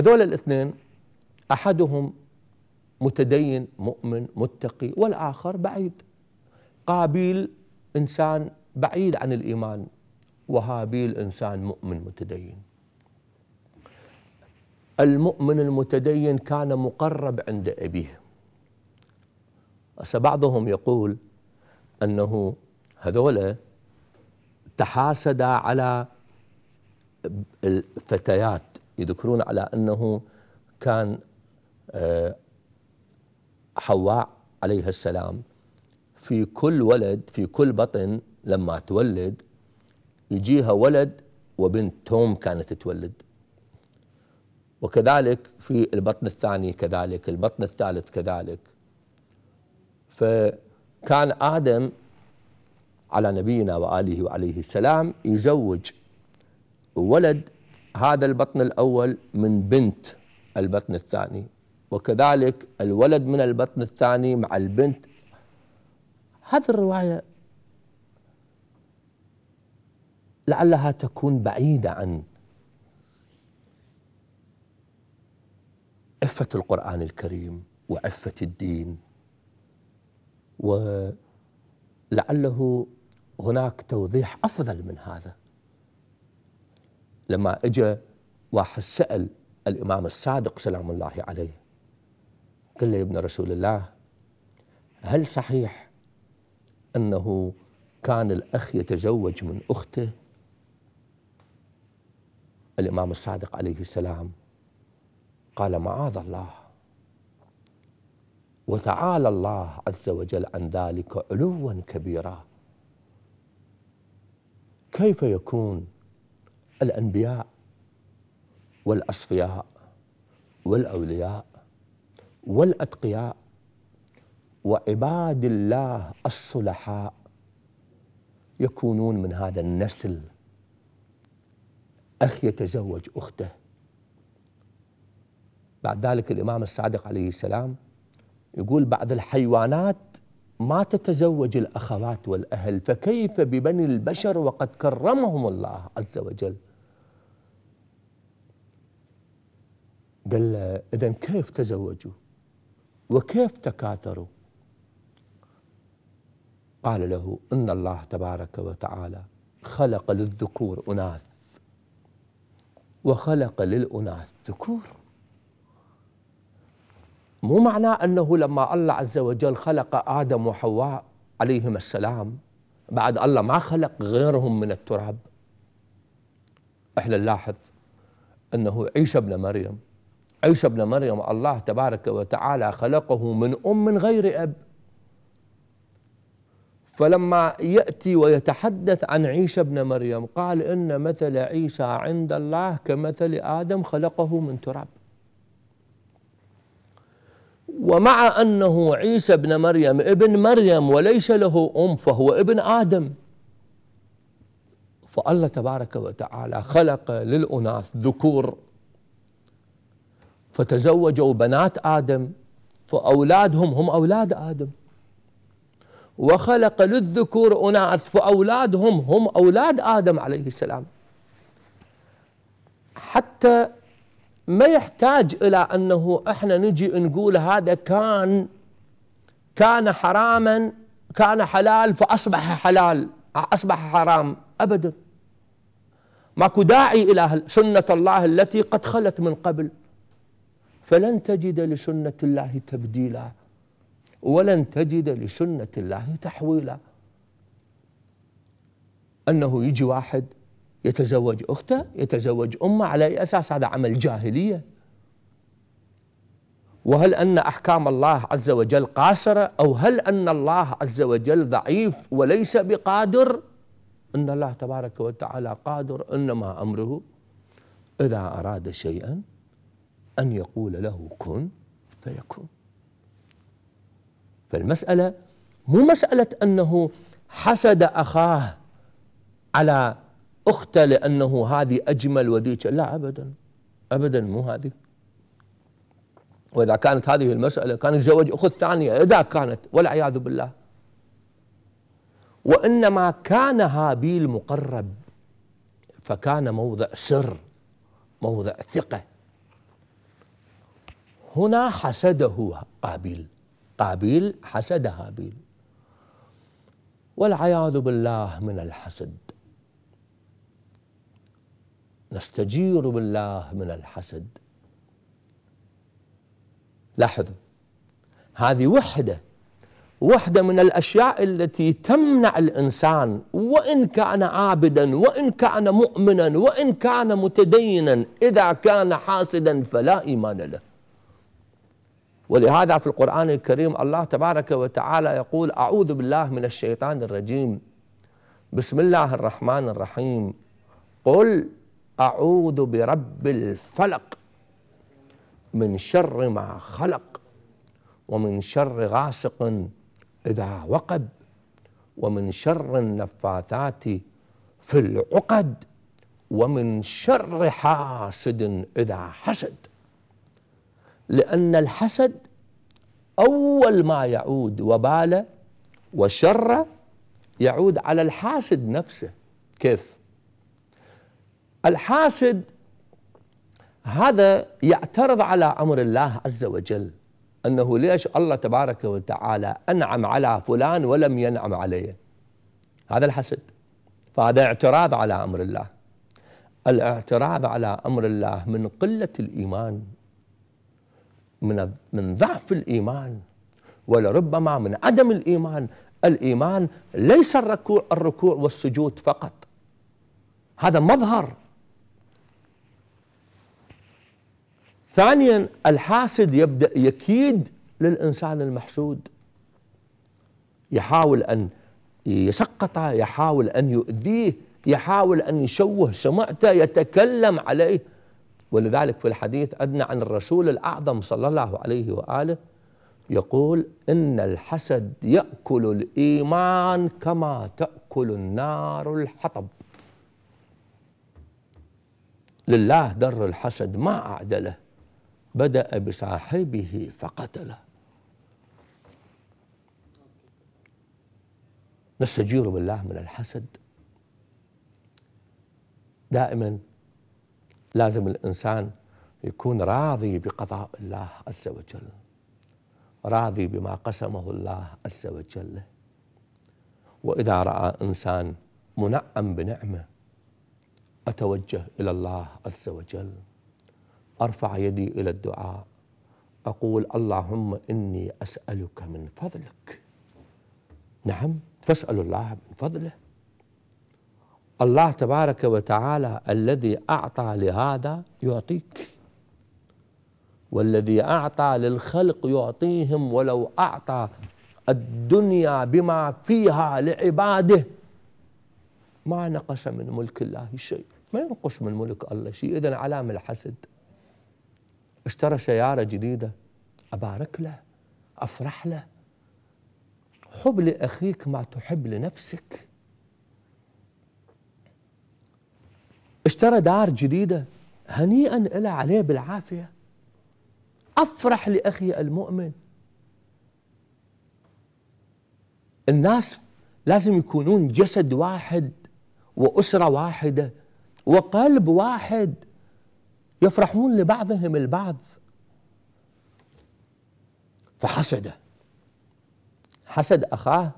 هذول الاثنين احدهم متدين مؤمن متقي والاخر بعيد قابيل انسان بعيد عن الايمان وهابيل انسان مؤمن متدين المؤمن المتدين كان مقرب عند ابيه بعضهم يقول انه هذول تحاسدا على الفتيات يذكرون على أنه كان آه، حواء عليه السلام في كل ولد في كل بطن لما تولد يجيها ولد وبنت توم كانت تولد وكذلك في البطن الثاني كذلك البطن الثالث كذلك فكان آدم على نبينا وآله وعليه السلام يزوج ولد هذا البطن الأول من بنت البطن الثاني وكذلك الولد من البطن الثاني مع البنت هذه الرواية لعلها تكون بعيدة عن عفة القرآن الكريم وعفة الدين ولعله هناك توضيح أفضل من هذا لما اجى واحد سال الامام الصادق سلام الله عليه قال له يا ابن رسول الله هل صحيح انه كان الاخ يتزوج من اخته الامام الصادق عليه السلام قال معاذ الله وتعالى الله عز وجل عن ذلك علوا كبيرا كيف يكون الأنبياء والأصفياء والأولياء والأتقياء وعباد الله الصلحاء يكونون من هذا النسل أخ يتزوج أخته بعد ذلك الإمام الصادق عليه السلام يقول بعض الحيوانات ما تتزوج الأخوات والأهل فكيف ببني البشر وقد كرمهم الله عز وجل قال إذا كيف تزوجوا وكيف تكاثروا قال له إن الله تبارك وتعالى خلق للذكور أناث وخلق للأناث ذكور مو معناه أنه لما الله عز وجل خلق آدم وحواء عليهم السلام بعد الله ما خلق غيرهم من التراب احنا نلاحظ أنه عيسى ابن مريم عيسى ابن مريم الله تبارك وتعالى خلقه من أم من غير أب فلما يأتي ويتحدث عن عيسى ابن مريم قال إن مثل عيسى عند الله كمثل آدم خلقه من تراب ومع أنه عيسى ابن مريم ابن مريم وليس له أم فهو ابن آدم فالله تبارك وتعالى خلق للأناث ذكور فتزوجوا بنات آدم فأولادهم هم أولاد آدم وخلق للذكور أناث فأولادهم هم أولاد آدم عليه السلام حتى ما يحتاج إلى أنه إحنا نجي نقول هذا كان كان حراما كان حلال فأصبح حلال أصبح حرام أبدا ماكو داعي إلى سنة الله التي قد خلت من قبل فلن تجد لسنة الله تبديلا ولن تجد لسنة الله تحويلا أنه يجي واحد يتزوج أخته يتزوج أمه على أي أساس هذا عمل جاهلية وهل أن أحكام الله عز وجل قاصرة أو هل أن الله عز وجل ضعيف وليس بقادر إن الله تبارك وتعالى قادر إنما أمره إذا أراد شيئا أن يقول له كن فيكون فالمسألة مو مسألة أنه حسد أخاه على أخته لأنه هذه أجمل وذيك لا أبدا أبدا مو هذه وإذا كانت هذه المسألة كان يتزوج أخت ثانية إذا كانت والعياذ بالله وإنما كان هابيل مقرب فكان موضع سر موضع ثقة هنا حسده قابيل قابيل حسد هابيل والعياذ بالله من الحسد نستجير بالله من الحسد لاحظوا هذه وحدة وحدة من الأشياء التي تمنع الإنسان وإن كان عابدا وإن كان مؤمنا وإن كان متدينا إذا كان حاسدا فلا إيمان له ولهذا في القرآن الكريم الله تبارك وتعالى يقول أعوذ بالله من الشيطان الرجيم بسم الله الرحمن الرحيم قل أعوذ برب الفلق من شر ما خلق ومن شر غاسق إذا وقب ومن شر النفاثات في العقد ومن شر حاسد إذا حسد لأن الحسد أول ما يعود وباله وشره يعود على الحاسد نفسه كيف؟ الحاسد هذا يعترض على امر الله عز وجل انه ليش الله تبارك وتعالى انعم على فلان ولم ينعم عليه هذا الحسد فهذا اعتراض على امر الله الاعتراض على امر الله من قله الايمان من من ضعف الايمان ولربما من عدم الايمان الايمان ليس الركوع الركوع والسجود فقط هذا مظهر ثانيا الحاسد يبدأ يكيد للإنسان المحسود يحاول أن يسقطه يحاول أن يؤذيه يحاول أن يشوه سمعته يتكلم عليه ولذلك في الحديث أدنى عن الرسول الأعظم صلى الله عليه وآله يقول إن الحسد يأكل الإيمان كما تأكل النار الحطب لله در الحسد ما أعدله بدأ بصاحبه فقتله نستجير بالله من الحسد دائما لازم الإنسان يكون راضي بقضاء الله عز وجل راضي بما قسمه الله عز وجل وإذا رأى إنسان منعم بنعمة أتوجه إلى الله عز وجل أرفع يدي إلى الدعاء أقول اللهم إني أسألك من فضلك نعم فاسأل الله من فضله الله تبارك وتعالى الذي أعطى لهذا يعطيك والذي أعطى للخلق يعطيهم ولو أعطى الدنيا بما فيها لعباده ما نقص من ملك الله شيء ما ينقص من ملك الله شيء إذا علام الحسد اشترى سيارة جديدة أبارك له أفرح له حب لأخيك ما تحب لنفسك اشترى دار جديدة هنيئا إلى عليه بالعافية أفرح لأخي المؤمن الناس لازم يكونون جسد واحد وأسرة واحدة وقلب واحد يفرحون لبعضهم البعض فحسده حسد أخاه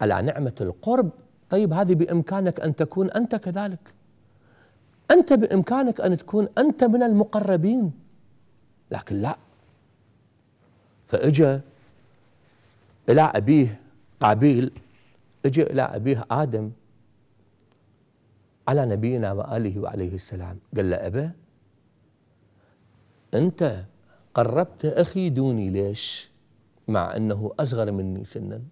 على نعمة القرب طيب هذه بإمكانك أن تكون أنت كذلك أنت بإمكانك أن تكون أنت من المقربين لكن لا فإجا إلى أبيه قابيل إجا إلى أبيه آدم على نبينا وآله وعليه السلام قال له أبا أنت قربت أخي دوني ليش مع أنه أصغر مني سنا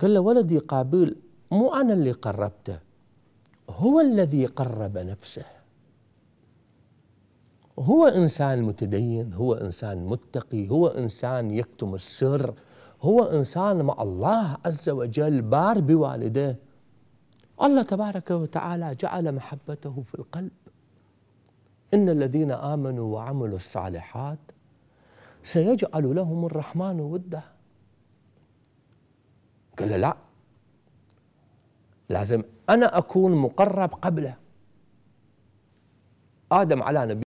قال له ولدي قابيل مو أنا اللي قربته هو الذي قرب نفسه هو إنسان متدين هو إنسان متقي هو إنسان يكتم السر هو إنسان مع الله عز وجل بار بوالديه الله تبارك وتعالى جعل محبته في القلب إن الذين آمنوا وعملوا الصالحات سيجعل لهم الرحمن ودا قال لا لازم أنا أكون مقرب قبله آدم على نبي